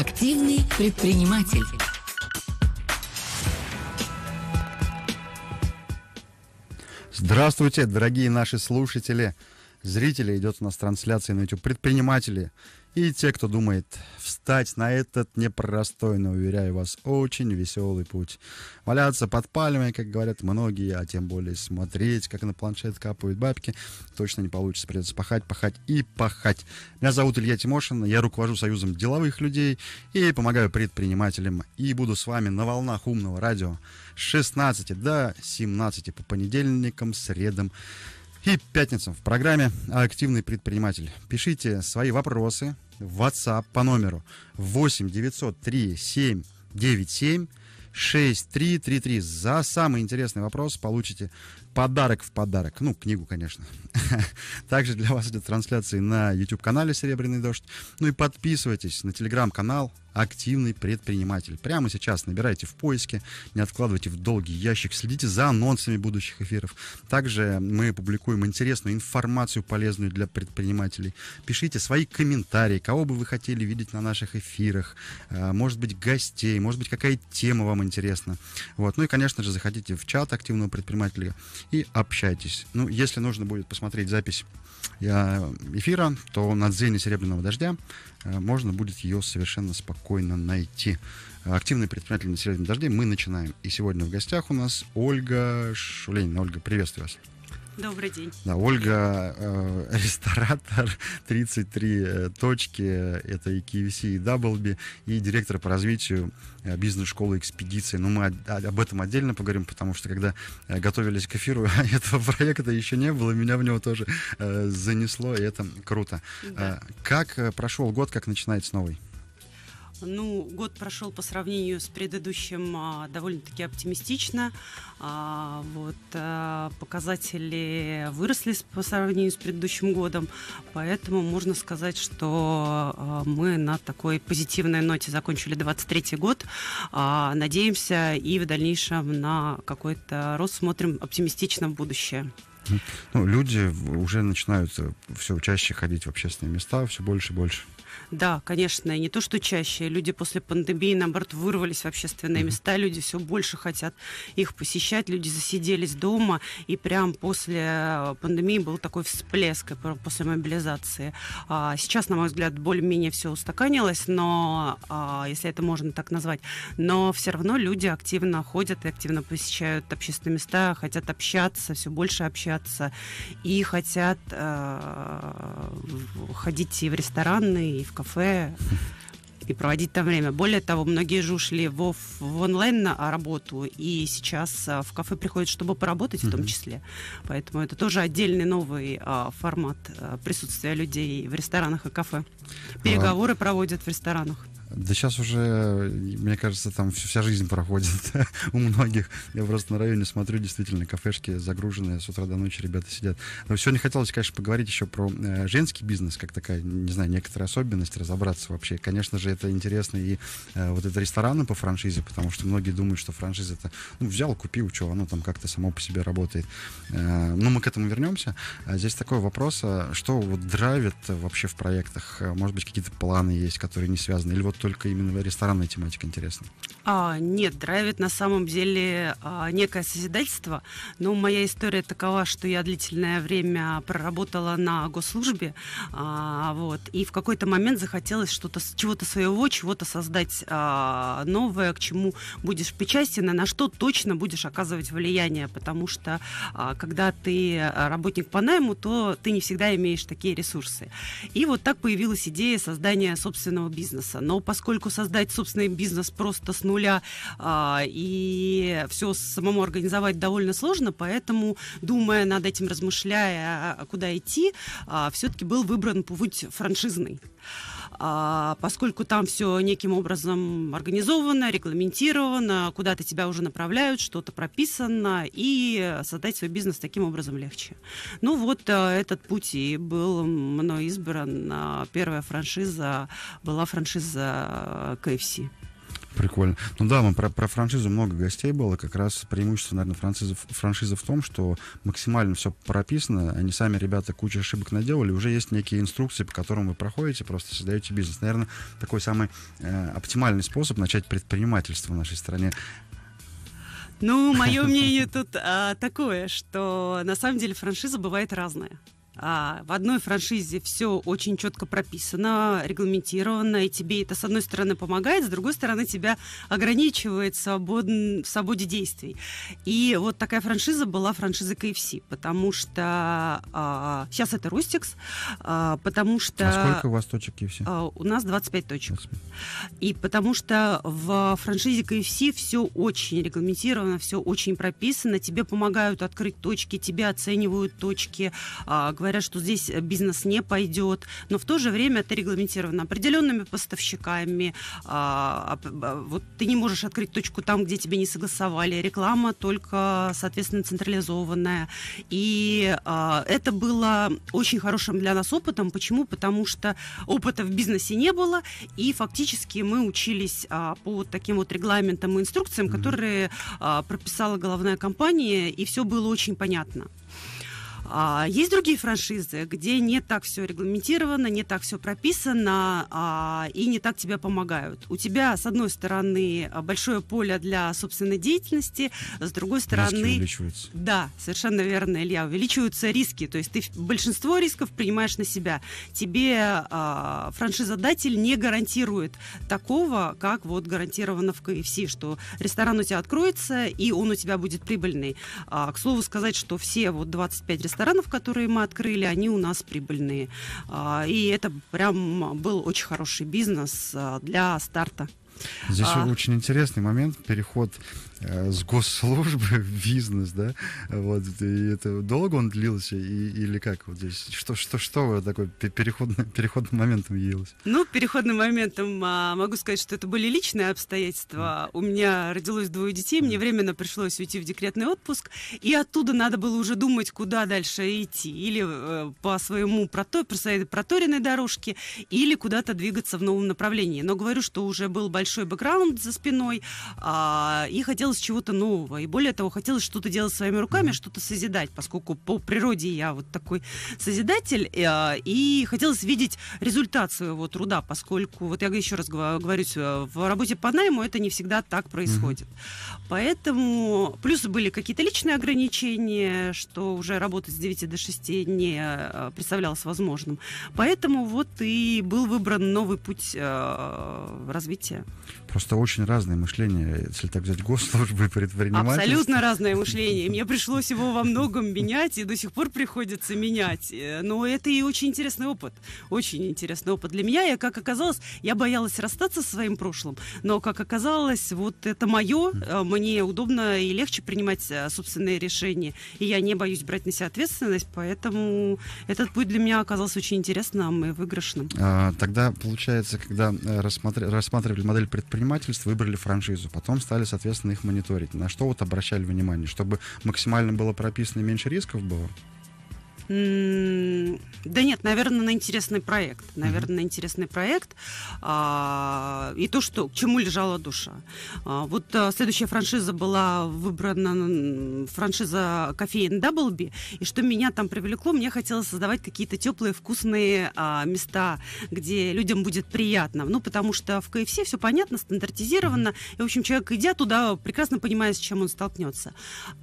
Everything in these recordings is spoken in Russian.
Активный предприниматель. Здравствуйте, дорогие наши слушатели, зрители. Идет у нас трансляция на YouTube. Предприниматели и те, кто думает встать на этот непростой, но, уверяю вас, очень веселый путь. Валяться под пальмой, как говорят многие, а тем более смотреть, как на планшет капают бабки, точно не получится. Придется пахать, пахать и пахать. Меня зовут Илья Тимошин, я руковожу союзом деловых людей и помогаю предпринимателям. И буду с вами на волнах умного радио с 16 до 17 по понедельникам, средам и пятницам в программе «Активный предприниматель». Пишите свои вопросы, в WhatsApp по номеру 8 903 797 6333. За самый интересный вопрос получите подарок в подарок. Ну, книгу, конечно. Также для вас идут трансляции на YouTube-канале «Серебряный дождь». Ну и подписывайтесь на телеграм-канал активный предприниматель. Прямо сейчас набирайте в поиске, не откладывайте в долгий ящик, следите за анонсами будущих эфиров. Также мы публикуем интересную информацию, полезную для предпринимателей. Пишите свои комментарии, кого бы вы хотели видеть на наших эфирах, э, может быть, гостей, может быть, какая тема вам интересна. Вот. Ну и, конечно же, заходите в чат активного предпринимателя и общайтесь. Ну, если нужно будет посмотреть запись э, эфира, то на Дзене Серебряного Дождя Э, можно будет ее совершенно спокойно найти. Активные предприниматель на середине дождей мы начинаем. И сегодня в гостях у нас Ольга Шуленина. Ольга, приветствую вас. Добрый день. Да, Ольга, э, ресторатор, 33 э, точки, это и KFC, и Даблби, и директор по развитию э, бизнес-школы экспедиции. Но ну, мы а, об этом отдельно поговорим, потому что когда э, готовились к эфиру, этого проекта еще не было, меня в него тоже э, занесло, и это круто. Да. Как прошел год, как начинается новый? Ну, год прошел по сравнению с предыдущим а, довольно-таки оптимистично. А, вот, э, показатели выросли по сравнению с предыдущим годом, поэтому можно сказать, что э, мы на такой позитивной ноте закончили 23 год. А, надеемся и в дальнейшем на какой-то рост смотрим оптимистично в будущее. Ну, люди уже начинают все чаще ходить в общественные места, все больше и больше. Да, конечно, и не то, что чаще. Люди после пандемии, наоборот, вырвались в общественные места, люди все больше хотят их посещать, люди засиделись дома, и прям после э, пандемии был такой всплеск после мобилизации. А, сейчас, на мой взгляд, более-менее все устаканилось, но, а, если это можно так назвать, но все равно люди активно ходят и активно посещают общественные места, хотят общаться, все больше общаться, и хотят э, ходить и в рестораны, и в кафе и проводить там время. Более того, многие же ушли в, в онлайн на работу, и сейчас а, в кафе приходят, чтобы поработать в том числе. Поэтому это тоже отдельный новый а, формат а, присутствия людей в ресторанах и кафе. А. Переговоры а... проводят в ресторанах. Да сейчас уже, мне кажется, там вся жизнь проходит у многих. Я просто на районе смотрю, действительно, кафешки загруженные, с утра до ночи ребята сидят. Но сегодня хотелось, конечно, поговорить еще про э, женский бизнес, как такая, не знаю, некоторая особенность, разобраться вообще. Конечно же, это интересно и э, вот это рестораны по франшизе, потому что многие думают, что франшиза это, ну, взял, купил, что, оно там как-то само по себе работает. Э, но мы к этому вернемся. А здесь такой вопрос, а что вот драйвит вообще в проектах? Может быть, какие-то планы есть, которые не связаны? Или вот только именно ресторанная тематика интересна? А, нет, драйвит на самом деле а, некое созидательство. Но моя история такова, что я длительное время проработала на госслужбе, а, вот, и в какой-то момент захотелось что-то, чего-то своего, чего-то создать а, новое, к чему будешь причастен, на что точно будешь оказывать влияние, потому что а, когда ты работник по найму, то ты не всегда имеешь такие ресурсы. И вот так появилась идея создания собственного бизнеса. Но поскольку создать собственный бизнес просто с нуля а, и все самому организовать довольно сложно, поэтому, думая над этим, размышляя, куда идти, а, все-таки был выбран путь франшизный а, поскольку там все неким образом организовано, регламентировано, куда-то тебя уже направляют, что-то прописано, и создать свой бизнес таким образом легче. Ну вот а, этот путь и был мной избран. А, первая франшиза была франшиза KFC. Э, Прикольно. Ну да, мы про, про франшизу много гостей было. Как раз преимущество, наверное, франшизы, франшизы в том, что максимально все прописано. Они сами, ребята, кучу ошибок наделали. Уже есть некие инструкции, по которым вы проходите, просто создаете бизнес. Наверное, такой самый э, оптимальный способ начать предпринимательство в нашей стране. Ну, мое мнение тут а, такое, что на самом деле франшиза бывает разная. А, в одной франшизе все очень четко прописано, регламентировано, и тебе это, с одной стороны, помогает, с другой стороны, тебя ограничивает свободен, в свободе действий. И вот такая франшиза была франшиза KFC, потому что а, сейчас это Рустикс, а, потому что... А сколько у вас точек KFC? А, у нас 25 точек. 25. И потому что в франшизе KFC все очень регламентировано, все очень прописано, тебе помогают открыть точки, тебе оценивают точки, а, говорят, говорят, что здесь э, бизнес не пойдет, но в то же время это регламентировано определенными поставщиками. А, а, вот ты не можешь открыть точку там, где тебе не согласовали. Реклама только, соответственно, централизованная. И а, это было очень хорошим для нас опытом. Почему? Потому что опыта в бизнесе не было, и фактически мы учились по таким вот регламентам и инструкциям, которые прописала головная компания, и все было очень понятно. А есть другие франшизы, где не так все регламентировано, не так все прописано а, и не так тебе помогают. У тебя, с одной стороны, большое поле для собственной деятельности, с другой стороны... Риски увеличиваются. Да, совершенно верно, Илья. Увеличиваются риски. То есть ты большинство рисков принимаешь на себя. Тебе а, франшизодатель не гарантирует такого, как вот гарантировано в KFC, что ресторан у тебя откроется, и он у тебя будет прибыльный. А, к слову сказать, что все вот 25 ресторанов ресторанов, которые мы открыли, они у нас прибыльные. А, и это прям был очень хороший бизнес а, для старта. Здесь а... очень интересный момент, переход Э, с госслужбы в бизнес, да, вот, и это долго он длился, и, или как вот здесь, что, что, что такой переходный, переходным моментом явилось? Ну, переходным моментом а, могу сказать, что это были личные обстоятельства, mm. у меня родилось двое детей, mm. мне временно пришлось уйти в декретный отпуск, и оттуда надо было уже думать, куда дальше идти, или э, по своему прото, по своей проторенной дорожке, или куда-то двигаться в новом направлении, но говорю, что уже был большой бэкграунд за спиной, а, и хотел хотелось чего-то нового. И более того, хотелось что-то делать своими руками, что-то созидать, поскольку по природе я вот такой созидатель. Э, и хотелось видеть результат своего труда, поскольку, вот я еще раз говорю, э, в работе по найму это не всегда так происходит. Mm-hmm. Поэтому плюсы были какие-то личные ограничения, что уже работать с 9 до 6 не э, представлялось возможным. Поэтому вот и был выбран новый путь развития. Просто очень разные мышления, если так взять ГОСТ, службы предпринимательства. Абсолютно разное мышление. Мне пришлось его во многом менять, и до сих пор приходится менять. Э, но это и очень интересный опыт. Очень интересный опыт. Для меня, я, как оказалось, я боялась расстаться со своим прошлым, но, как оказалось, вот это мое, э, мне удобно и легче принимать э, собственные решения. И я не боюсь брать на себя ответственность, поэтому этот путь для меня оказался очень интересным и выигрышным. А, тогда, получается, когда рассматр... рассматривали модель предпринимательства, выбрали франшизу, потом стали, соответственно, их мониторить? На что вот обращали внимание? Чтобы максимально было прописано и меньше рисков было? Да нет, наверное, на интересный проект. Наверное, на интересный проект. А, и то, что, к чему лежала душа. А, вот а, следующая франшиза была выбрана, франшиза кофеин Даблби. И что меня там привлекло, мне хотелось создавать какие-то теплые, вкусные места, где людям будет приятно. Ну, потому что в КФС все понятно, стандартизировано. И, в общем, человек, идя туда, прекрасно понимает, с чем он столкнется.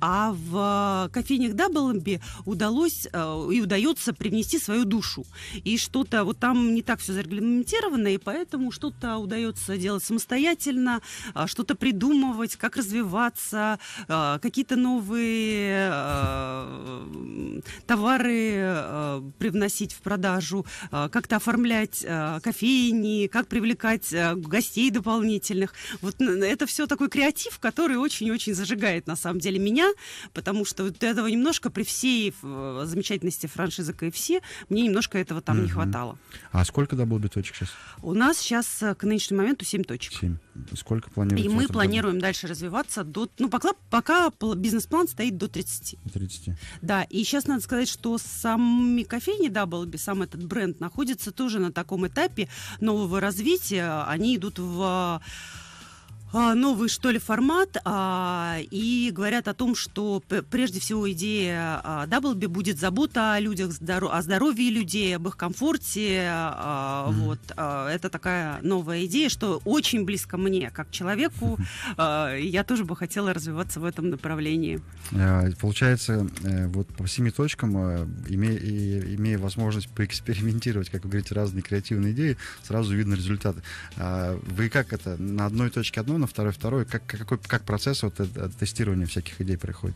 А в кофейнях Даблби удалось Э, и удается привнести свою душу. И что-то вот там не так все зарегламентировано, и поэтому что-то удается делать самостоятельно, а, что-то придумывать, как развиваться, а, какие-то новые э, товары э, привносить в продажу, а, как-то оформлять кофейни, как привлекать гостей дополнительных. Вот это все такой креатив, который очень-очень зажигает на самом деле меня, потому что вот этого немножко при всей замечательной рентабельности франшизы КФС, мне немножко этого там угу. не хватало. А сколько дабл точек сейчас? У нас сейчас э, к нынешнему моменту 7 точек. 7. Сколько планируете? И мы планируем году? дальше развиваться до... Ну, пока, пока бизнес-план стоит до 30. 30. Да, и сейчас надо сказать, что сами кофейни Даблби, сам этот бренд находится тоже на таком этапе нового развития. Они идут в а, новый, что ли, формат, а, и говорят о том, что прежде всего идея W а, будет забота о людях, о здоровье людей, об их комфорте. Mm-hmm. Вот. Это такая новая идея, что очень близко мне, как человеку. Я тоже бы хотела развиваться в этом направлении. Получается, э, вот по всеми точкам, имея, имея возможность поэкспериментировать, как вы говорите, разные креативные идеи, сразу видно результаты. Вы как это, на одной точке одно плана, второй второй. Как, какой, как процесс вот, тестирования всяких идей проходит?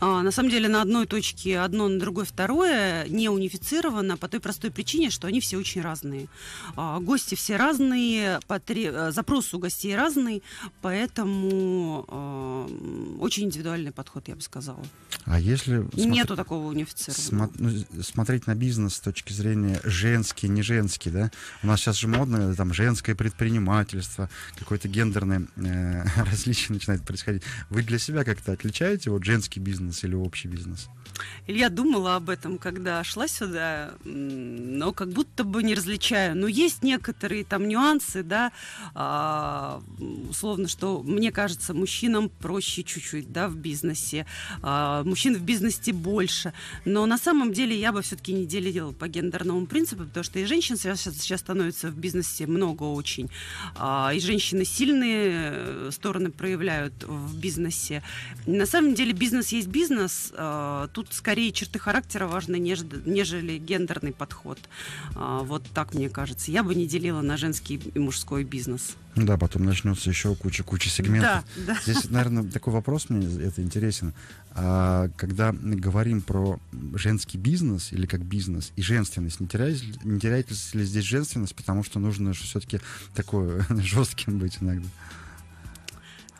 А, на самом деле на одной точке одно, на другой второе не унифицировано по той простой причине, что они все очень разные. А, гости все разные, потре... Э, запрос у гостей разный, поэтому а, очень индивидуальный подход, я бы сказала. А если... Смотри... Нету такого унифицированного. Смо... Ну, смотреть на бизнес с точки зрения женский, не женский, да? У нас сейчас же модно там женское предпринимательство, какое-то гендерное Э, различия начинают происходить. Вы для себя как-то отличаете вот женский бизнес или общий бизнес? Я думала об этом, когда шла сюда, но как будто бы не различаю. Но есть некоторые там нюансы, да, а, условно, что мне кажется, мужчинам проще чуть-чуть, да, в бизнесе. А, мужчин в бизнесе больше. Но на самом деле я бы все-таки не делила по гендерному принципу, потому что и женщин сейчас, сейчас становится в бизнесе много очень. А, и женщины сильные, разные э, стороны проявляют в бизнесе. На самом деле бизнес есть бизнес. Э, тут скорее черты характера важны, нежели гендерный подход. Э, вот так мне кажется. Я бы не делила на женский и мужской бизнес. Да, потом начнется еще куча-куча сегментов. Да, да. Здесь, наверное, такой вопрос мне это интересен. А, когда говорим про женский бизнес или как бизнес и женственность, не, теряется, не теряется ли здесь женственность, потому что нужно все-таки такой жестким быть иногда?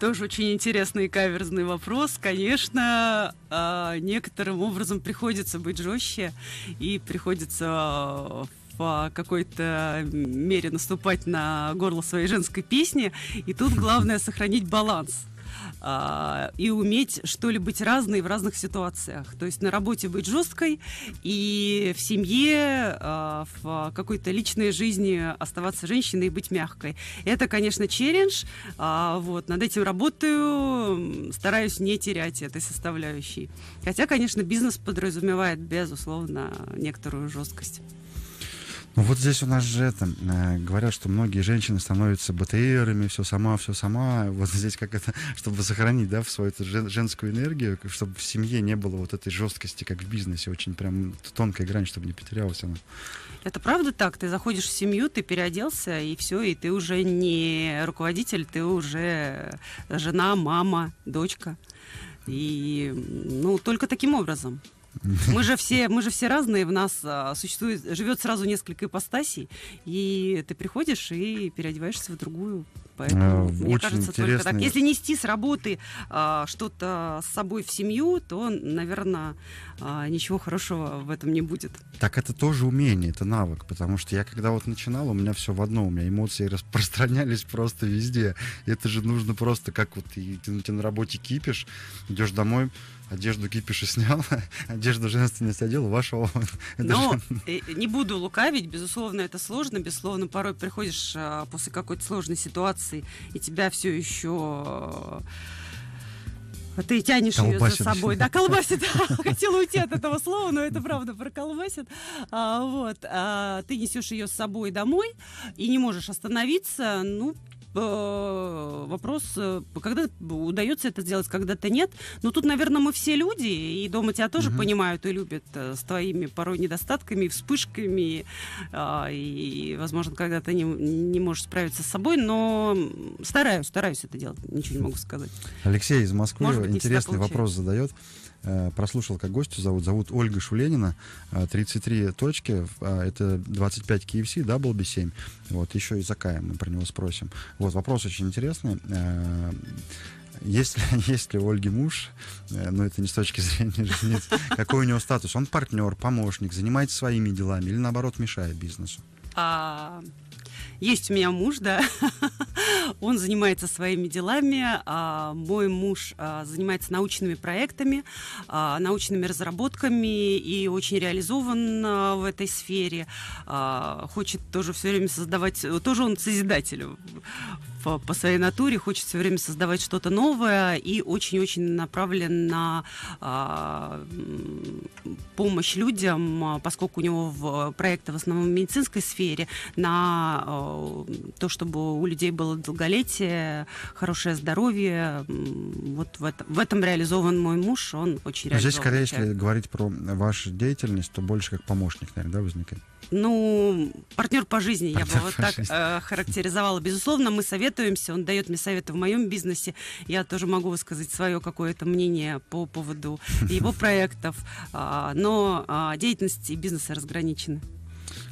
Тоже очень интересный и каверзный вопрос. Конечно, а, некоторым образом приходится быть жестче и приходится а, в какой-то мере наступать на горло своей женской песни. И тут главное сохранить баланс а, и уметь что-ли быть разной в разных ситуациях. То есть на работе быть жесткой и в семье, а, в какой-то личной жизни оставаться женщиной и быть мягкой. Это, конечно, челлендж. А, вот, над этим работаю, стараюсь не терять этой составляющей. Хотя, конечно, бизнес подразумевает, безусловно, некоторую жесткость. Ну, вот здесь у нас же это, э, говорят, что многие женщины становятся БТРами, все сама, все сама. Вот здесь как это, чтобы сохранить, да, в свою эту женскую энергию, чтобы в семье не было вот этой жесткости, как в бизнесе, очень прям тонкая грань, чтобы не потерялась она. Это правда так? Ты заходишь в семью, ты переоделся, и все, и ты уже не руководитель, ты уже жена, мама, дочка. И, ну, только таким образом. Мы же все, мы же все разные, в нас а, существует, живет сразу несколько ипостасей, и ты приходишь и переодеваешься в другую. Поэтому, э, Очень мне кажется, интересный... только так. Если нести с работы а, что-то с собой в семью, то, наверное, а, ничего хорошего в этом не будет. Так это тоже умение, это навык, потому что я когда вот начинал, у меня все в одно, у меня эмоции распространялись просто везде. Это же нужно просто, как вот ты, ты на работе кипишь, идешь домой, одежду кипиша снял, одежду женственность одел, вашего. Но не буду лукавить, безусловно, это сложно, безусловно, порой приходишь а, после какой-то сложной ситуации массы, и тебя все еще э, ты тянешь ее за собой. Да, колбасит. Хотела уйти от этого слова, но это правда проколбасит. А, вот. А, ты несешь ее с собой домой и не можешь остановиться. Ну, Э, вопрос, э, когда удается это сделать, когда-то нет. Но ну, тут, наверное, мы все люди, и дома тебя тоже угу. понимают и любят э, с твоими порой недостатками, вспышками, а, и, возможно, когда ты не, не можешь справиться с собой, но стараюсь, стараюсь это делать, ничего не могу сказать. Алексей из Москвы Может быть, интересный вопрос задает. Э, прослушал как гостю зовут. Зовут Ольга Шуленина. 33 э, точки. А, это 25 KFC, да, B бы 7. Вот, еще и Закая мы про него спросим. Вот, вопрос очень интересный. Э, есть ли, есть ли у Ольги муж, но ну, это не с точки зрения жениться, какой у него статус? Он партнер, помощник, занимается своими делами или наоборот мешает бизнесу? А, есть у меня муж, да. Он занимается своими делами. А, мой муж а, занимается научными проектами, а, научными разработками и очень реализован а, в этой сфере. А, хочет тоже все время создавать... Э, тоже он созидатель Э, по, своей натуре, хочет все время создавать что-то новое и очень-очень направлен на а, помощь людям, а, поскольку у него в, проекты в основном в медицинской сфере, на а, то, чтобы у людей было долголетие, хорошее здоровье. Вот в, это, в этом реализован мой муж, он очень реализован. Здесь скорее, если говорить про вашу деятельность, то больше как помощник, наверное, да, возникает? Ну, партнер по жизни, партнер я бы вот так жизни. Э, характеризовала. Безусловно, мы советуем советуемся, он дает мне советы в моем бизнесе. Я тоже могу высказать свое какое-то мнение по поводу его проектов. А, но а, деятельность и бизнес разграничены.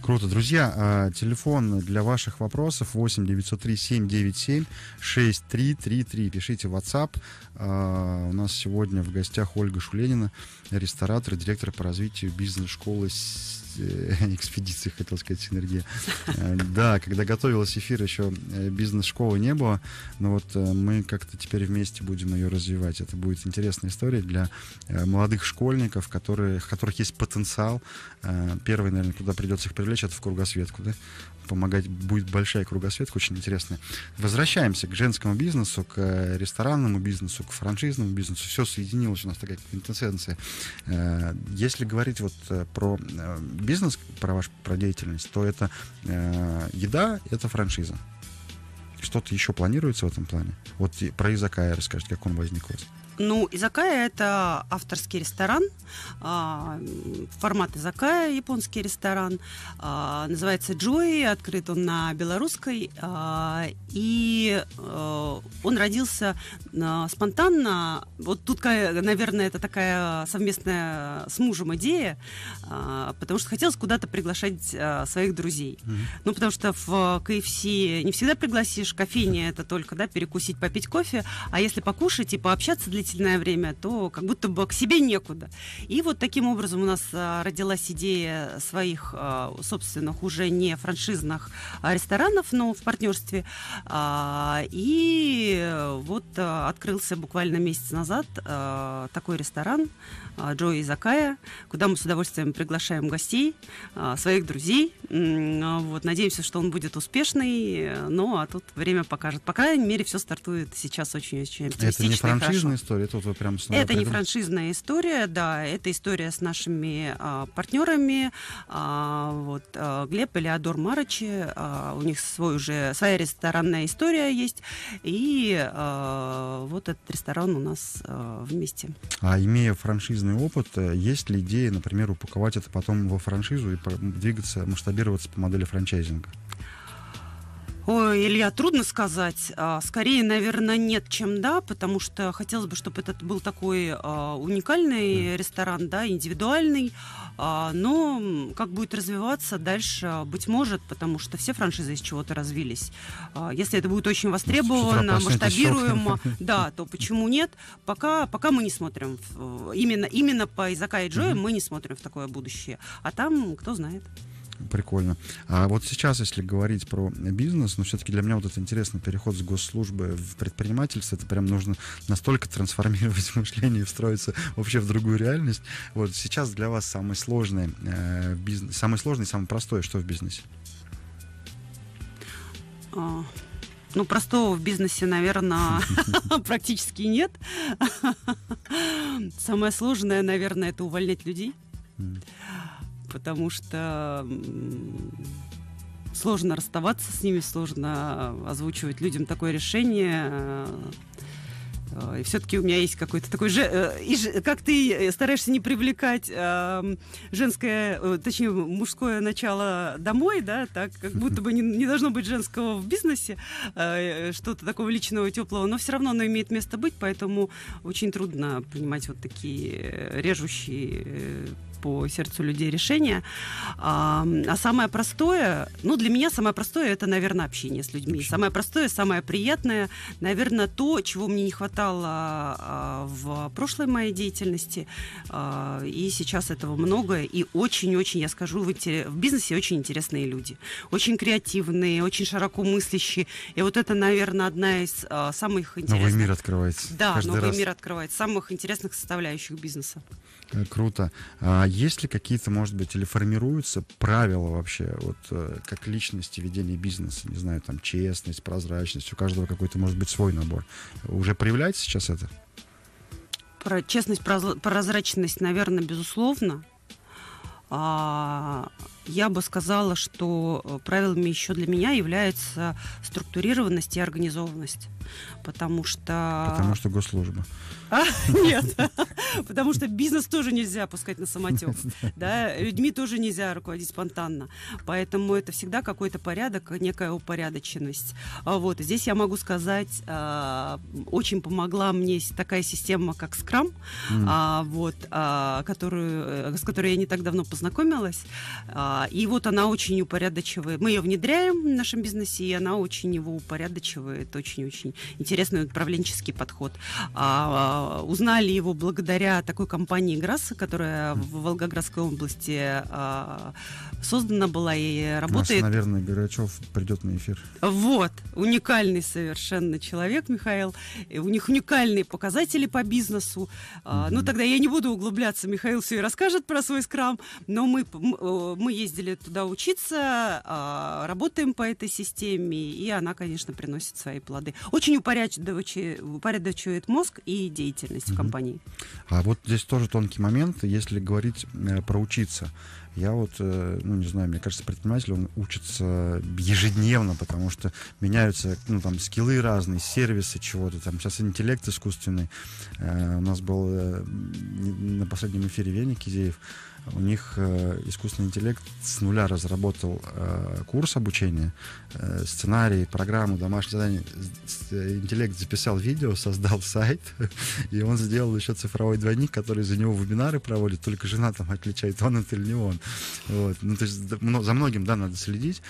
Круто. Друзья, а, телефон для ваших вопросов 8 903 797 6333. Пишите в WhatsApp. У нас сегодня в гостях Ольга Шуленина, ресторатор и директор по развитию бизнес-школы Э, экспедиции, хотел сказать, синергия. Э, да, когда готовилась эфир, еще э, бизнес-школы не было, но вот мы как-то теперь вместе будем ее развивать. Это будет интересная история для молодых школьников, которые, у которых есть потенциал. Первый, наверное, куда придется их привлечь, это в кругосветку, да? помогать будет большая кругосветка, очень интересная. Возвращаемся к женскому бизнесу, к ресторанному бизнесу, к франшизному бизнесу. Все соединилось у нас такая квинтэссенция. Если говорить вот про бизнес, про ваш про деятельность, то это э, еда, это франшиза. Что-то еще планируется в этом плане? Вот про языка я расскажите, как он возник у вас. Ну, Изакая – это авторский ресторан, а, формат Изакая, японский ресторан. А, называется Джои, открыт он на белорусской. А, и э, он родился спонтанно. Вот тут, наверное, это такая совместная с мужем идея, потому что хотелось куда-то приглашать своих друзей. Ну, потому что в КФС не всегда пригласишь, кофейня – это только да, перекусить, попить кофе. А если покушать и пообщаться, для длительное время, то как будто бы к себе некуда. И вот таким образом у нас а, родилась идея своих а, собственных уже не франшизных а, ресторанов, но в партнерстве. И вот открылся буквально месяц назад такой ресторан Джо и Закая, куда мы с удовольствием приглашаем гостей, своих друзей. Вот, надеемся, что он будет успешный. Ну, а тут время покажет. По крайней мере, все стартует сейчас очень-очень Это не франшизная история? история? Тут вы прям это придумали. не франшизная история, да, это история с нашими а, партнерами. А, вот а, Глеб и Леодор Марочи. а, у них свой уже своя ресторанная история есть, и а, вот этот ресторан у нас а, вместе. А имея франшизный опыт, э, есть ли идея, например, упаковать это потом во франшизу и двигаться, масштабироваться по модели франчайзинга? Ой, Илья, трудно сказать. А, скорее, наверное, нет, чем да, потому что хотелось бы, чтобы этот был такой а, уникальный ресторан, да, индивидуальный. А, но как будет развиваться дальше, быть может, потому что все франшизы из чего-то развились. Если это будет очень востребовано, масштабируемо, да, то почему нет? Пока, пока мы не смотрим. Именно, именно по Изака и Джоя мы не смотрим в такое будущее. А там, кто знает. Прикольно. А вот сейчас, если говорить про бизнес, но ну, все-таки для меня вот это интересный переход с госслужбы в предпринимательство, это прям нужно настолько трансформировать мышление и встроиться вообще в другую реальность. Вот сейчас для вас самый сложный э, бизнес, самый сложный, самый простой, что в бизнесе? А, ну, простого в бизнесе, наверное, практически нет. Самое сложное, наверное, это увольнять людей потому что сложно расставаться с ними, сложно озвучивать людям такое решение. Э, и все-таки у меня есть какой-то такой же, э, как ты стараешься не привлекать эм, женское, э, точнее мужское начало домой, да, так как будто бы не, должно быть женского в бизнесе, что-то такого личного теплого, но все равно оно имеет место быть, поэтому очень трудно принимать вот такие режущие по сердцу людей решение. А, а самое простое, ну, для меня самое простое это, наверное, общение с людьми. Общение. Самое простое, самое приятное, наверное, то, чего мне не хватало а, в прошлой моей деятельности. А, и сейчас этого много. И очень-очень, я скажу, в, интерес, в бизнесе очень интересные люди. Очень креативные, очень широко мыслящие. И вот это, наверное, одна из а, самых интересных... Новый мир открывается. Да, новый раз. мир открывается. Самых интересных составляющих бизнеса. Э, круто. А есть ли какие-то, может быть, или формируются правила вообще, вот э, как личности ведения бизнеса, не знаю, там честность, прозрачность, у каждого какой-то может быть свой набор. Уже проявляется сейчас это? Про честность, прозрачность, наверное, безусловно. А, я бы сказала, что э, правилами еще для меня является структурированность и организованность. Потому что... Потому что госслужба. А, нет, потому что бизнес тоже нельзя пускать на самотек. Да? Людьми тоже нельзя руководить спонтанно. Поэтому это всегда какой-то порядок, некая упорядоченность. А вот. Здесь я могу сказать, а, очень помогла мне такая система, как Scrum, mm. вот, которую, э, с которой я не так давно познакомилась. А, и вот она очень упорядочивает. Мы ее внедряем в нашем бизнесе, и она очень его упорядочивает. Очень-очень интересный управленческий подход. А, узнали его благодаря такой компании «Грасса», которая в Волгоградской области а, создана была и работает. Наш, наверное, Горячев придет на эфир. Вот. Уникальный совершенно человек Михаил. У них уникальные показатели по бизнесу. Mm-hmm. Ну, тогда я не буду углубляться. Михаил все и расскажет про свой скрам. Но мы, мы ездили туда учиться, а, работаем по этой системе, и она, конечно, приносит свои плоды. Очень упорядочивает мозг и деятельность в компании. А вот здесь тоже тонкий момент, если говорить э, про учиться. Я вот, э, ну не знаю, мне кажется, предприниматель, он учится ежедневно, потому что меняются, ну там, скиллы разные, сервисы чего-то, там сейчас интеллект искусственный. Э, у нас был на последнем эфире Веник Кизеев, у них э, искусственный интеллект с нуля разработал э, курс обучения, э, сценарий, программу, домашнее задание. Интеллект записал видео, создал сайт, и он сделал еще цифровой двойник, который за него вебинары проводит, только жена там отличает, он это или не он. Вот. Ну, то есть за многим, да, надо следить.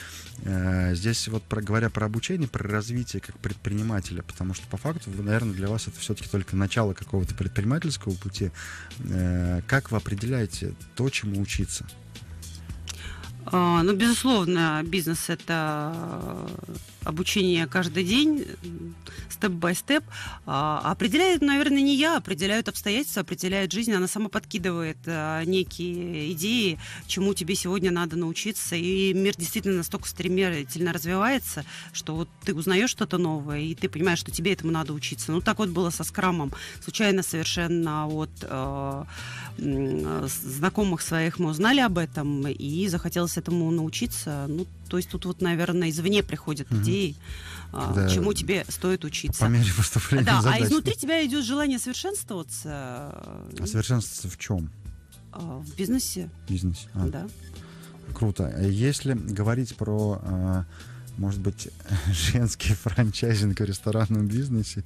Э, здесь вот про, говоря про обучение, про развитие как предпринимателя, потому что по факту, наверное, для вас это все-таки только начало какого-то предпринимательского пути. Э, как вы определяете то, то, чему учиться? А, ну, безусловно, бизнес это обучение каждый день, степ-бай-степ. А, определяет, наверное, не я, определяют обстоятельства, определяет жизнь. Она сама подкидывает а, некие идеи, чему тебе сегодня надо научиться. И мир действительно настолько стремительно развивается, что вот ты узнаешь что-то новое, и ты понимаешь, что тебе этому надо учиться. Ну, так вот было со скрамом. Случайно совершенно от э, э, знакомых своих мы узнали об этом, и захотелось этому научиться. Ну, то есть тут вот, наверное, извне приходят угу. идеи, а, да. чему тебе стоит учиться. По мере поступления Да, задач. а изнутри тебя идет желание совершенствоваться. Э, а совершенствоваться в чем? Э, в бизнесе. В бизнесе, а. да. Круто. А если говорить про э, может быть, женский франчайзинг в ресторанном бизнесе.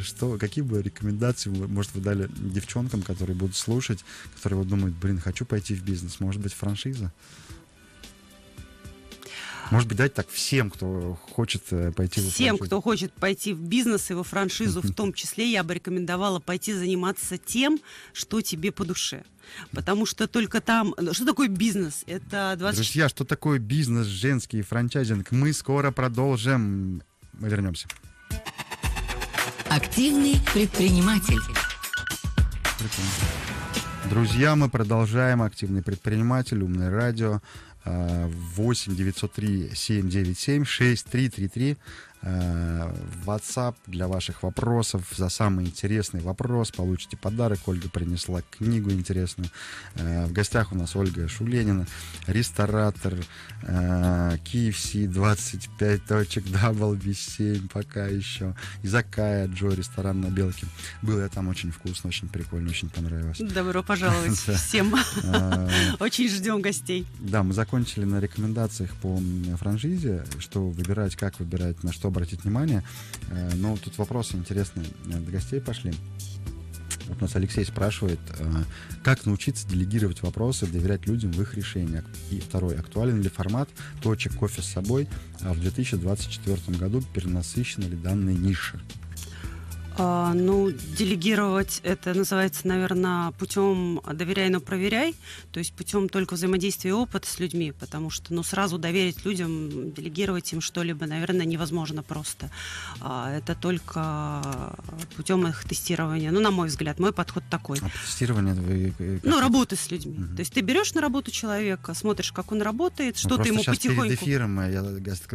Что, какие бы рекомендации, может, вы дали девчонкам, которые будут слушать, которые вот думают, блин, хочу пойти в бизнес, может быть, франшиза? Может быть, дать так всем, кто хочет э, пойти всем, в Всем, кто хочет пойти в бизнес его франшизу в том числе, я бы рекомендовала пойти заниматься тем, что тебе по душе. Потому что только там... Э, что такое бизнес? Это 20... Друзья, что такое бизнес, женский франчайзинг? Мы скоро продолжим. Мы вернемся. Активный предприниматель. Друзья, мы продолжаем. Активный предприниматель, умное радио. 8 903 797 6333. Э, WhatsApp для ваших вопросов. За самый интересный вопрос получите подарок. Ольга принесла книгу интересную. Э, в гостях у нас Ольга Шуленина, ресторатор KFC 25 точек WB7 пока еще. И Акая Джо, ресторан на Белке. Было там очень вкусно, очень прикольно, очень понравилось. Добро пожаловать всем. Э, очень ждем гостей. Да, мы закончили на рекомендациях по франшизе, что выбирать, как выбирать, на что обратить внимание. Э, но тут вопросы интересные э, до гостей пошли. Вот нас Алексей спрашивает, э, как научиться делегировать вопросы, доверять людям в их решениях. И второй, актуален ли формат точек кофе с собой а в 2024 году, перенасыщены ли данные ниши? А, ну, делегировать это называется, наверное, путем доверяй, но проверяй, то есть путем только взаимодействия и опыта с людьми, потому что ну, сразу доверить людям, делегировать им что-либо, наверное, невозможно просто. А, это только путем их тестирования. Ну, на мой взгляд, мой подход такой. А тестирование вы... Э, э, э, ну, работы с людьми. Угу. То есть ты берешь на работу человека, смотришь, как он работает, что ну, ты ему сейчас потихоньку... перед эфиром, я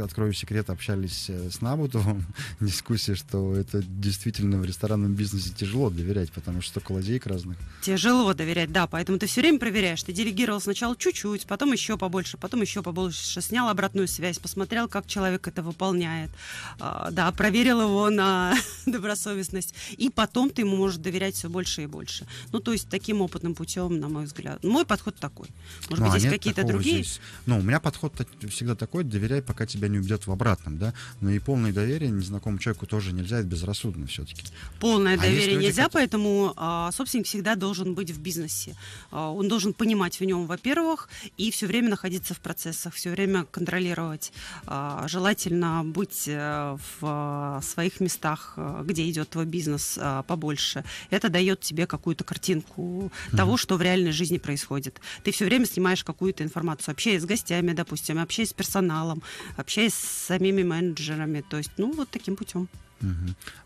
открою секрет, общались с Набутовым, дискуссия, что это действительно действительно в ресторанном бизнесе тяжело доверять, потому что столько лазеек разных. Тяжело доверять, да, поэтому ты все время проверяешь. Ты делегировал сначала чуть-чуть, потом еще побольше, потом еще побольше, снял обратную связь, посмотрел, как человек это выполняет, а, да, проверил его на добросовестность, и потом ты ему можешь доверять все больше и больше. Ну, то есть таким опытным путем, на мой взгляд. Мой подход такой. Может ну, быть, а есть какие-то другие? Здесь. Ну, у меня подход всегда такой, доверяй, пока тебя не убьет в обратном, да, но и полное доверие незнакомому человеку тоже нельзя, это безрассудно все-таки точки. Полное а доверие люди, нельзя, которые... поэтому а, собственник всегда должен быть в бизнесе. А, он должен понимать в нем, во-первых, и все время находиться в процессах, все время контролировать. А, желательно быть э, в а, своих местах, а, где идет твой бизнес а, побольше. Это дает тебе какую-то картинку угу. того, что в реальной жизни происходит. Ты все время снимаешь какую-то информацию, общаясь с гостями, допустим, общаясь с персоналом, общаясь с самими менеджерами. То есть, ну, вот таким путем.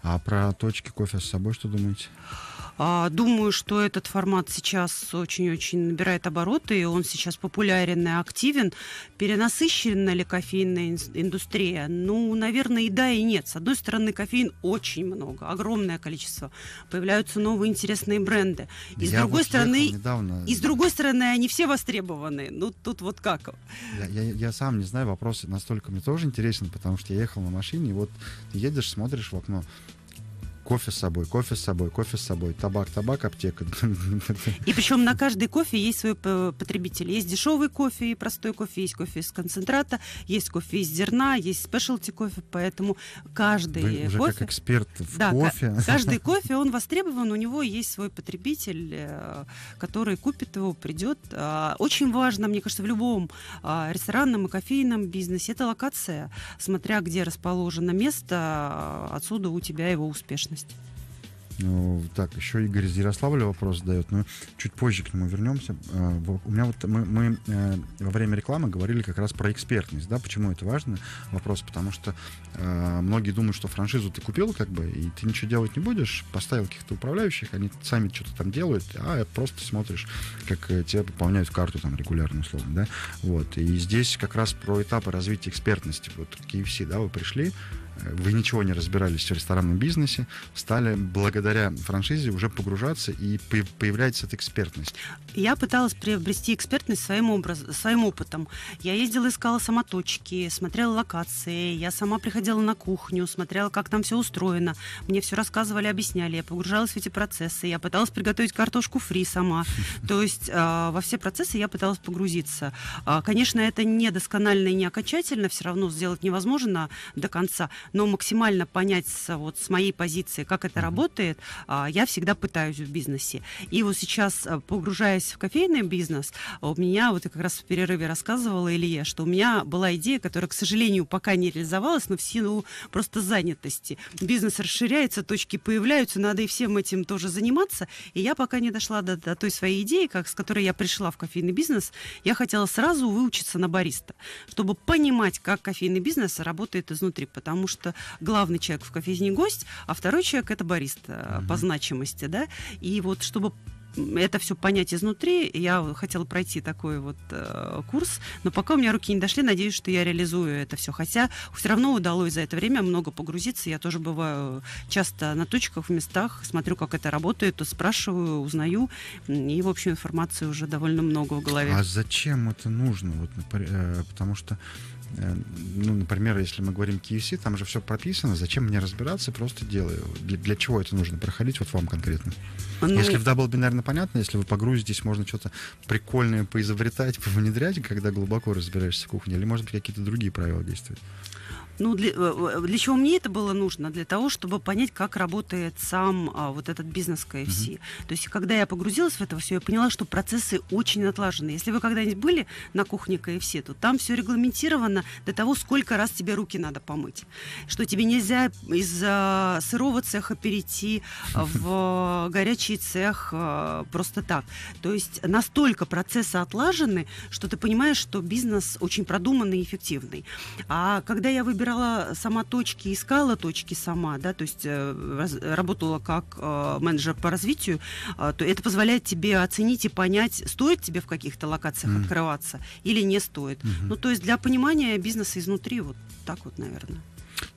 А про точки кофе с собой что думаете? А, думаю, что этот формат сейчас очень-очень набирает обороты, и он сейчас популярен и активен. Перенасыщена ли кофейная индустрия? Ну, наверное, и да, и нет. С одной стороны, кофеин очень много, огромное количество. Появляются новые интересные бренды. И с другой стороны, недавно... и с другой стороны, они все востребованы. Ну, тут вот как? Я, я, я сам не знаю, вопрос настолько мне тоже интересен, потому что я ехал на машине, и вот ты едешь, смотришь смотришь в окно, кофе с собой, кофе с собой, кофе с собой, табак, табак, аптека. И причем на каждый кофе есть свой э, потребитель. Есть дешевый кофе и простой кофе, есть кофе из концентрата, есть кофе из зерна, есть спешлти кофе, поэтому каждый Вы уже кофе... как эксперт в да, кофе. Каждый кофе, он востребован, у него есть свой потребитель, э, который купит его, придет. А, очень важно, мне кажется, в любом а, ресторанном и кофейном бизнесе, это локация, смотря где расположено место, а, отсюда у тебя его успешность есть. Ну, так, еще Игорь из Ярославля вопрос задает, но чуть позже к нему вернемся. А, у меня вот мы, мы э, во время рекламы говорили как раз про экспертность, да, почему это важно, вопрос, потому что а, многие думают, что франшизу ты купил, как бы, и ты ничего делать не будешь, поставил каких-то управляющих, они сами что-то там делают, а просто смотришь, как э, тебе пополняют карту там регулярно, условно, да, вот, и здесь как раз про этапы развития экспертности, вот, KFC, да, вы пришли, вы ничего не разбирались в ресторанном бизнесе, стали благодаря франшизе уже погружаться и появляется эта экспертность. Я пыталась приобрести экспертность своим, образ, своим опытом. Я ездила, искала самоточки, смотрела локации, я сама приходила на кухню, смотрела, как там все устроено. Мне все рассказывали, объясняли, я погружалась в эти процессы, я пыталась приготовить картошку фри сама. То есть а, во все процессы я пыталась погрузиться. А, конечно, это не досконально и не окончательно, все равно сделать невозможно до конца, но максимально понять вот, с моей позиции, как это работает, а, я всегда пытаюсь в бизнесе. И вот сейчас, а, погружаясь в кофейный бизнес, а, у меня, вот я как раз в перерыве рассказывала Илье, что у меня была идея, которая, к сожалению, пока не реализовалась, но в силу просто занятости. Бизнес расширяется, точки появляются, надо и всем этим тоже заниматься. И я пока не дошла до, до той своей идеи, как, с которой я пришла в кофейный бизнес. Я хотела сразу выучиться на бариста, чтобы понимать, как кофейный бизнес работает изнутри, потому что что главный человек в кофейне гость, а второй человек это бариста угу. Э, по значимости, да. И вот чтобы это все понять изнутри. Я хотела пройти такой вот э, курс, но пока у меня руки не дошли, надеюсь, что я реализую это все. Хотя все равно удалось за это время много погрузиться. Я тоже бываю часто на точках, в местах, смотрю, как это работает, то спрашиваю, узнаю. И, в общем, информации уже довольно много в голове. А зачем это нужно? Вот, например, э, потому что Э, ну, например, если мы говорим QC, там же все прописано, зачем мне разбираться, просто делаю. Для, для чего это нужно проходить, вот вам конкретно? А, ну, если в дабл бинарно понятно, если вы погрузитесь, можно что-то прикольное поизобретать, повнедрять, когда глубоко разбираешься в кухне, или, может быть, какие-то другие правила действуют? Ну, для, э, э, для чего мне это было нужно? Для того, чтобы понять, как работает сам а, вот этот бизнес KFC. Mm-hmm. То есть, когда я погрузилась в это все, я поняла, что процессы очень отлажены. Если вы когда-нибудь были на кухне KFC, то там все регламентировано до того, сколько раз тебе руки надо помыть. Что тебе нельзя из а, сырого цеха перейти в горячий цех а, просто так. То есть, настолько процессы отлажены, что ты понимаешь, что бизнес очень продуманный и эффективный. А когда я выбираю брала сама точки, искала точки сама, да, то есть э, раз, работала как э, менеджер по развитию, э, то это позволяет тебе оценить и понять, стоит тебе в каких-то локациях mm. открываться или не стоит. Mm-hmm. Ну, то есть для понимания бизнеса изнутри вот так вот, наверное.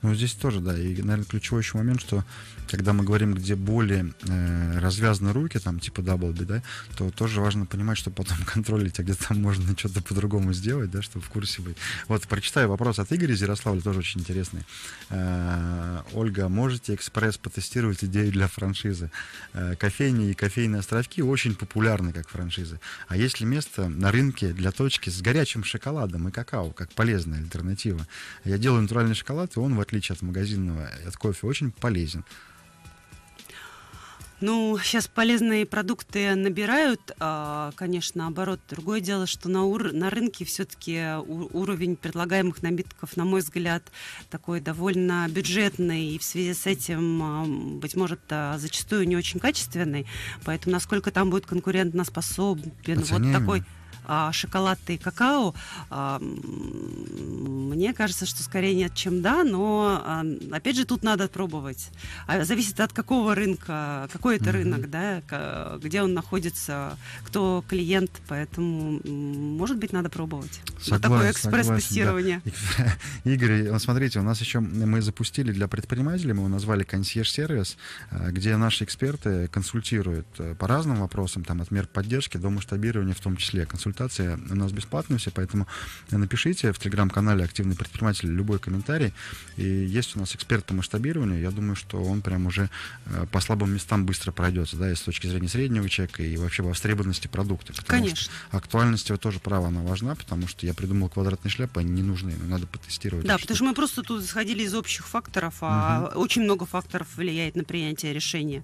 Ну, здесь тоже, да, и, наверное, ключевой еще момент, что когда мы говорим, где более э, развязаны руки, там типа даблби, да, то тоже важно понимать, что потом контролить, а где там можно что-то по-другому сделать, да, чтобы в курсе быть. Вот прочитаю вопрос от Игоря Зярославля, тоже очень интересный. Э, Ольга, можете экспресс потестировать идею для франшизы? Э, кофейни и кофейные островки очень популярны как франшизы. А есть ли место на рынке для точки с горячим шоколадом и какао, как полезная альтернатива? Я делаю натуральный шоколад, и он, в отличие от магазинного, от кофе, очень полезен. Ну, сейчас полезные продукты набирают, а, конечно, оборот. Другое дело, что на, ур- на рынке все-таки уровень предлагаемых набитков, на мой взгляд, такой довольно бюджетный и в связи с этим, а, быть может, а, зачастую не очень качественный. Поэтому насколько там будет конкурентоспособен вот такой а, шоколад и какао, а, мне кажется, что скорее нет, чем да, но а, опять же тут надо пробовать. А, зависит от какого рынка, какой это mm-hmm. рынок, да, к, где он находится, кто клиент, поэтому может быть надо пробовать. Согласен, такое экспресс-тестирование. Да. Игорь, смотрите, у нас еще мы запустили для предпринимателей, мы его назвали консьерж-сервис, а, где наши эксперты консультируют э, по разным вопросам, там от мер поддержки до масштабирования в том числе, консультируют консультации у нас бесплатная все, поэтому напишите в телеграм-канале «Активный предприниматель» любой комментарий. И есть у нас эксперт по масштабированию, я думаю, что он прям уже э, по слабым местам быстро пройдется, да, и с точки зрения среднего человека, и вообще востребованности продукта. Конечно. актуальность его тоже права, она важна, потому что я придумал квадратные шляпы, они не нужны, ну, надо потестировать. Да, потому что мы просто тут сходили из общих факторов, а угу. очень много факторов влияет на принятие решения.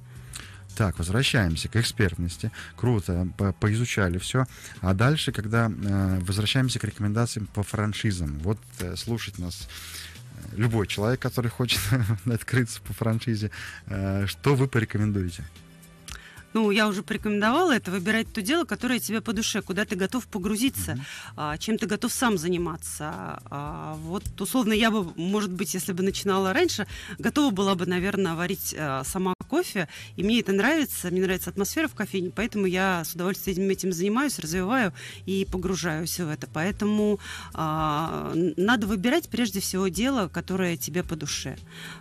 Так, возвращаемся к экспертности. Круто, по поизучали все. А дальше, когда э, возвращаемся к рекомендациям по франшизам. Вот э, слушать нас э, любой человек, который хочет открыться по франшизе, э, что вы порекомендуете? ну, я уже порекомендовала это, выбирать то дело, которое тебе по душе, куда ты готов погрузиться, mm-hmm. чем ты готов сам заниматься. А, вот, условно, я бы, может быть, если бы начинала раньше, готова была бы, наверное, варить а, сама кофе, и мне это нравится, мне нравится атмосфера в кофейне, поэтому я с удовольствием этим занимаюсь, развиваю и погружаюсь в это. Поэтому надо выбирать прежде всего дело, которое тебе по душе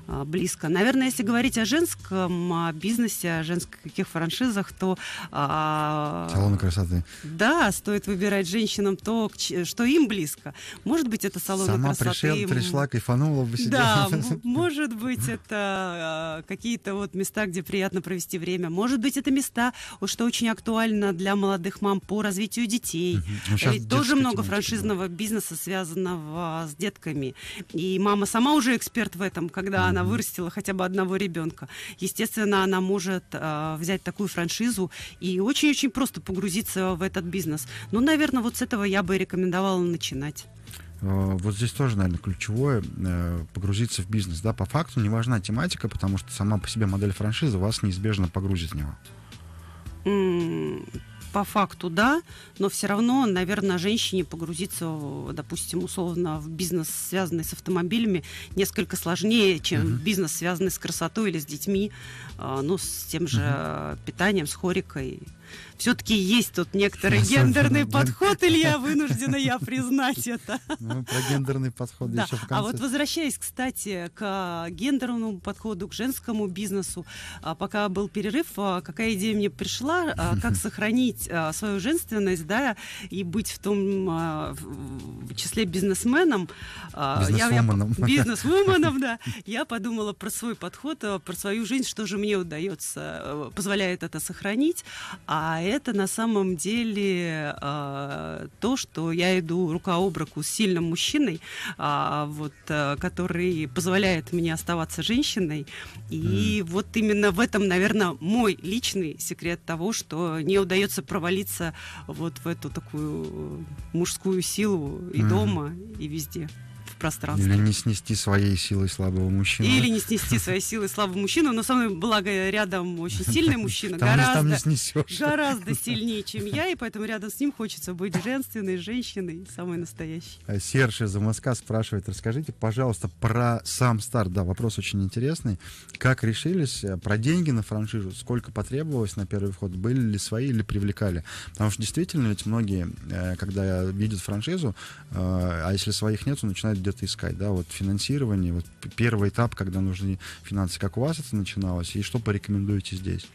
близко. Наверное, если говорить о женском бизнесе, о женских каких франшизах, франшизах, то... А, Салоны красоты. Да, стоит выбирать женщинам то, что им близко. Может быть, это салоны Сама красоты. Сама пришла, пришла, кайфанула бы себе. Да, может быть, это а, какие-то вот места, где приятно провести время. Может быть, это места, что очень актуально для молодых мам по развитию детей. Угу. Ведь тоже много франшизного да. бизнеса, связанного с детками. И мама сама уже эксперт в этом, когда угу. она вырастила хотя бы одного ребенка. Естественно, она может э, взять такую франшизу и очень-очень просто погрузиться в этот бизнес. Ну, наверное, вот с этого я бы рекомендовала начинать. Э, вот здесь тоже, наверное, ключевое э, погрузиться в бизнес. Да, по факту не важна тематика, потому что сама по себе модель франшизы вас неизбежно погрузит в него по факту да, но все равно, наверное, женщине погрузиться, допустим, условно в бизнес, связанный с автомобилями, несколько сложнее, чем Uh -huh. бизнес, связанный с красотой или с детьми, а, ну, с тем же Uh -huh. питанием, с хорикой все-таки есть тут некоторый гендерный подход, Илья, вынуждена я признать это. Ну, про гендерный подход да. еще в а конце. А вот возвращаясь, кстати, к гендерному подходу, к женскому бизнесу, а, пока был перерыв, а, какая идея мне пришла, как сохранить свою женственность, да, и быть в том в числе бизнесменом. Бизнесвуменом. бизнесвуменом, да. Я подумала про свой подход, про свою жизнь, что же мне удается, э, позволяет это сохранить. А а это на самом деле э, то, что я иду рука об руку с сильным мужчиной, э, вот, э, который позволяет мне оставаться женщиной. И mm. вот именно в этом, наверное, мой личный секрет того, что не удается провалиться вот в эту такую э, мужскую силу и mm. дома, и везде пространстве. Или не снести своей силой слабого мужчину. Или не снести своей силой слабого мужчину, но со мной, благо, э, рядом очень сильный мужчина, там, гораздо, там не снесешь. гораздо сильнее, чем я, и поэтому рядом с ним хочется быть женственной, женщиной, самой настоящей. А Серж из Москва спрашивает, расскажите, пожалуйста, про сам старт, да, вопрос очень интересный. Как решились, э, про деньги на франшизу, сколько потребовалось на первый вход, были ли свои или привлекали? Потому что действительно ведь многие, э, когда видят франшизу, а если своих нет, то начинают где-то искать, да, вот финансирование, вот первый этап, когда нужны финансы, как у вас это начиналось, и что порекомендуете здесь?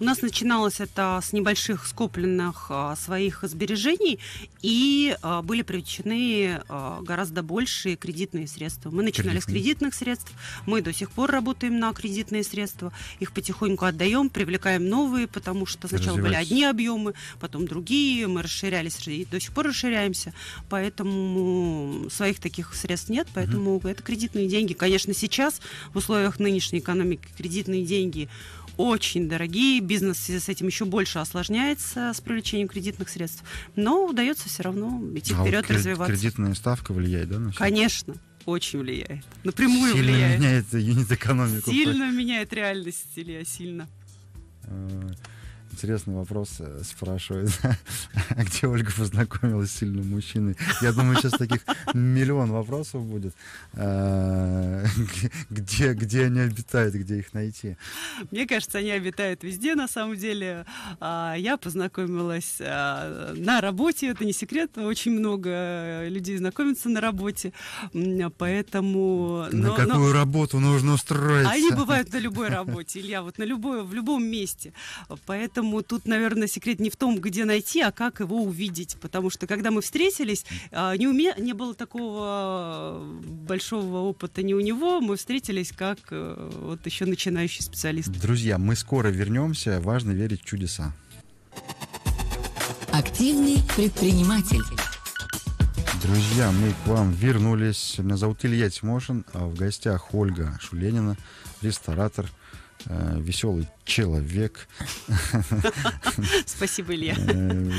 У нас начиналось это с небольших скопленных а, своих сбережений, и а, были привлечены а, гораздо большие кредитные средства. Мы начинали кредитные. с кредитных средств, мы до сих пор работаем на кредитные средства, их потихоньку отдаем, привлекаем новые, потому что сначала были одни объемы, потом другие, мы расширялись и до сих пор расширяемся, поэтому своих таких средств нас нет, поэтому mm это кредитные деньги. Конечно, сейчас в условиях нынешней экономики кредитные деньги очень дорогие, бизнес с этим еще больше осложняется с привлечением кредитных средств, но удается все равно идти а вперед, вот кредит, развиваться. Кредитная ставка влияет, да? На все? Конечно очень влияет. Напрямую сильно влияет. Сильно меняет юнит-экономику. Сильно меняет реальность, Илья, сильно. Э, Интересный вопрос э, спрашивает, где Ольга познакомилась с сильным мужчиной? Я думаю, сейчас таких миллион вопросов будет. Э, где, где они обитают, где их найти? Мне кажется, они обитают везде, на самом деле. А, я познакомилась э, на работе, это не секрет, очень много людей знакомятся на работе, поэтому... На но, какую но... работу нужно устроиться? Они бывают на любой работе, Илья, вот на любой, в любом месте. Поэтому Поэтому тут, наверное, секрет не в том, где найти, а как его увидеть. Потому что, когда мы встретились, а, не, уме... не было такого а, большого опыта ни у него. Мы встретились как э, вот еще начинающий специалист. Друзья, мы скоро вернемся. Важно верить в чудеса. Активный предприниматель. Друзья, мы к вам вернулись. Меня зовут Илья Тимошин, а в гостях Ольга Шуленина, ресторатор – Э, веселый человек. Спасибо, Илья. Э,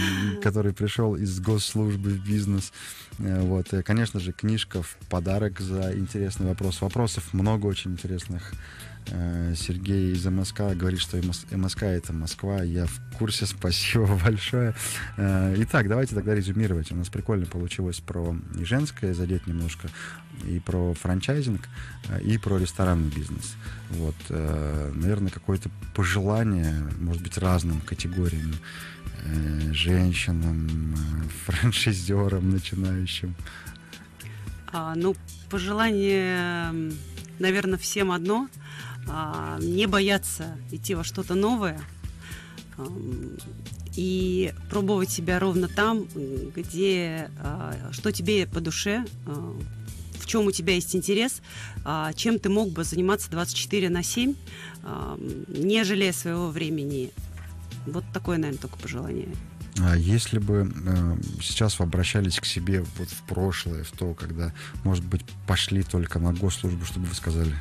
который пришел из госслужбы в бизнес. Э, вот, конечно же, книжка в подарок за интересный вопрос. Вопросов много очень интересных. Э, Сергей из МСК говорит, что МСК это Москва. Я в курсе, спасибо большое. Э, итак, давайте тогда резюмировать. У нас прикольно получилось про женское задеть немножко, и про франчайзинг, э, и про ресторанный бизнес. Вот, наверное, какое-то пожелание, может быть, разным категориям женщинам, франшизерам начинающим. А, ну, пожелание, наверное, всем одно — а, не бояться идти во что-то новое и пробовать себя ровно там, где а, что тебе по душе, а, в чем у тебя есть интерес, чем ты мог бы заниматься 24 на 7, не жалея своего времени. Вот такое, наверное, только пожелание. А если бы э, сейчас вы обращались к себе вот в прошлое, в то, когда, может быть, пошли только на госслужбу, чтобы вы сказали?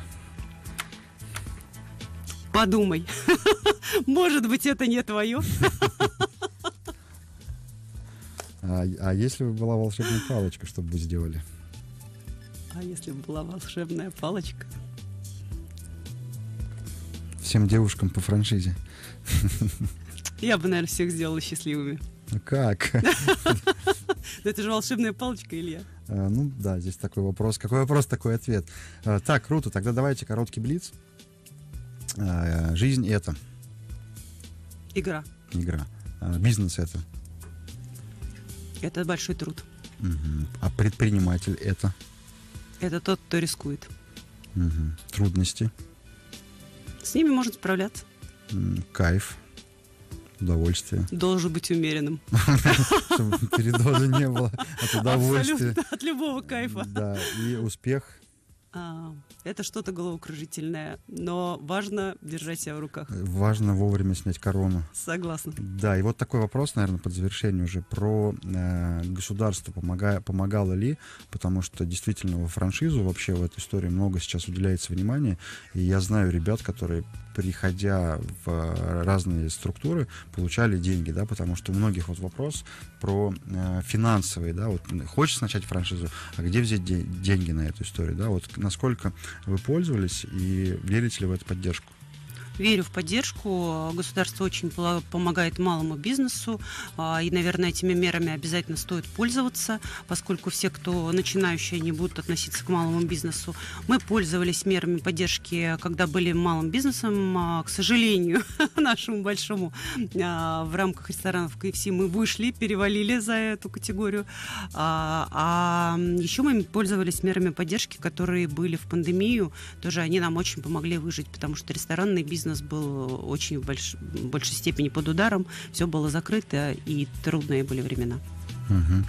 подумай. Может быть, это не твое. А, а если бы была волшебная палочка, что бы вы сделали? А если бы была волшебная палочка? Всем девушкам по франшизе. Я бы, наверное, всех сделала счастливыми. Ну как? Но это же волшебная палочка, Илья. А, ну да, здесь такой вопрос. Какой вопрос, такой ответ. А, так, круто. Тогда давайте короткий блиц. Э, жизнь это. Игра. Игра. Э, бизнес это. Это большой труд. Угу. А предприниматель это? Это тот, кто рискует. Угу. Трудности. С ними можно справляться. Кайф. Удовольствие. Должен быть умеренным. Чтобы передоза не было от удовольствия. от любого кайфа. Да, и успех – а, это что-то головокружительное, но важно держать себя в руках. Важно вовремя снять корону. Согласна. Да, и вот такой вопрос, наверное, под завершение уже про э, государство помога, помогало ли, потому что действительно во франшизу вообще в этой истории много сейчас уделяется внимания, и я знаю ребят, которые приходя в э, разные структуры, получали деньги, да, потому что у многих вот вопрос про э, финансовый, да, вот хочешь начать франшизу, а где взять де- деньги на эту историю, да, вот насколько вы пользовались и верите ли в эту поддержку? верю в поддержку. Государство очень помогает малому бизнесу, а, и, наверное, этими мерами обязательно стоит пользоваться, поскольку все, кто начинающие, не будут относиться к малому бизнесу. Мы пользовались мерами поддержки, когда были малым бизнесом. А, к сожалению, нашему большому а, в рамках ресторанов KFC мы вышли, перевалили за эту категорию. А еще мы пользовались мерами поддержки, которые были в пандемию. Тоже они нам очень помогли выжить, потому что ресторанный бизнес бизнес был очень в больш... в большей степени под ударом, все было закрыто, и трудные были времена. Угу.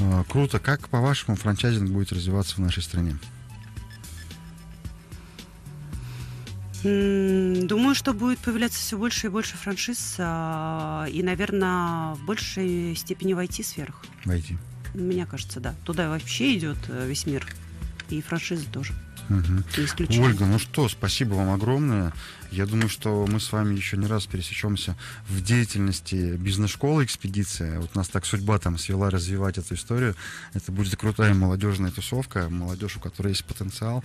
А, круто. Как, по-вашему, франчайзинг будет развиваться в нашей стране? Думаю, что будет появляться все больше и больше франшиз, а, и, наверное, в большей степени войти сверх. Войти. В Мне кажется, да. Туда вообще идет э, весь мир, и франшизы тоже. Угу. Ольга, ну что, спасибо вам огромное. Я думаю, что мы с вами еще не раз пересечемся в деятельности бизнес-школы «Экспедиция». Вот нас так судьба там свела развивать эту историю. Это будет крутая молодежная тусовка, молодежь, у которой есть потенциал.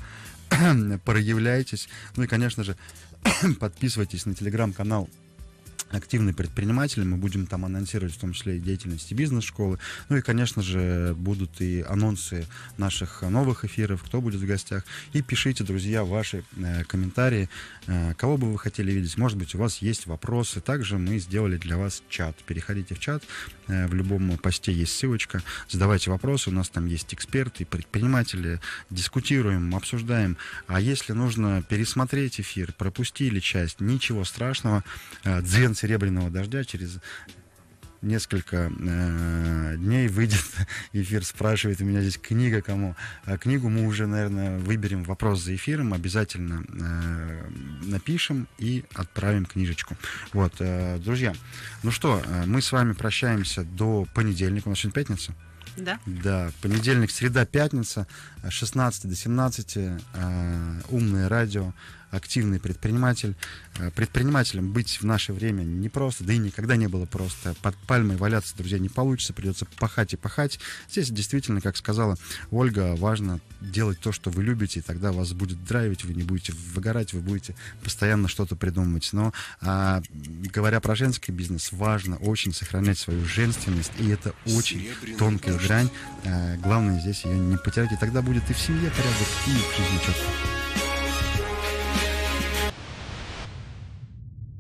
Проявляйтесь. Ну и, конечно же, подписывайтесь на телеграм-канал активные предприниматели, мы будем там анонсировать в том числе и деятельность бизнес-школы. Ну и, конечно же, будут и анонсы наших новых эфиров, кто будет в гостях. И пишите, друзья, ваши э, комментарии, э, кого бы вы хотели видеть. Может быть, у вас есть вопросы. Также мы сделали для вас чат. Переходите в чат, э, в любом посте есть ссылочка. Задавайте вопросы, у нас там есть эксперты, предприниматели. Дискутируем, обсуждаем. А если нужно пересмотреть эфир, пропустили часть, ничего страшного. Э, Дзенс серебряного дождя через несколько э, дней выйдет эфир, спрашивает у меня здесь книга кому. А книгу мы уже, наверное, выберем вопрос за эфиром, обязательно э, напишем и отправим книжечку. Вот, э, друзья, ну что, э, мы с вами прощаемся до понедельника. У нас сегодня пятница? Да. Да, понедельник, среда, пятница, 16 до 17, э, умное радио активный предприниматель. Э, предпринимателем быть в наше время не просто, да и никогда не было просто. Под пальмой валяться, друзья, не получится, придется пахать и пахать. Здесь действительно, как сказала Ольга, важно делать то, что вы любите, и тогда вас будет драйвить, вы не будете выгорать, вы будете постоянно что-то придумывать. Но а, говоря про женский бизнес, важно очень сохранять свою женственность, и это очень тонкая грань. А, главное здесь ее не потерять, и тогда будет и в семье порядок, и в жизни четко.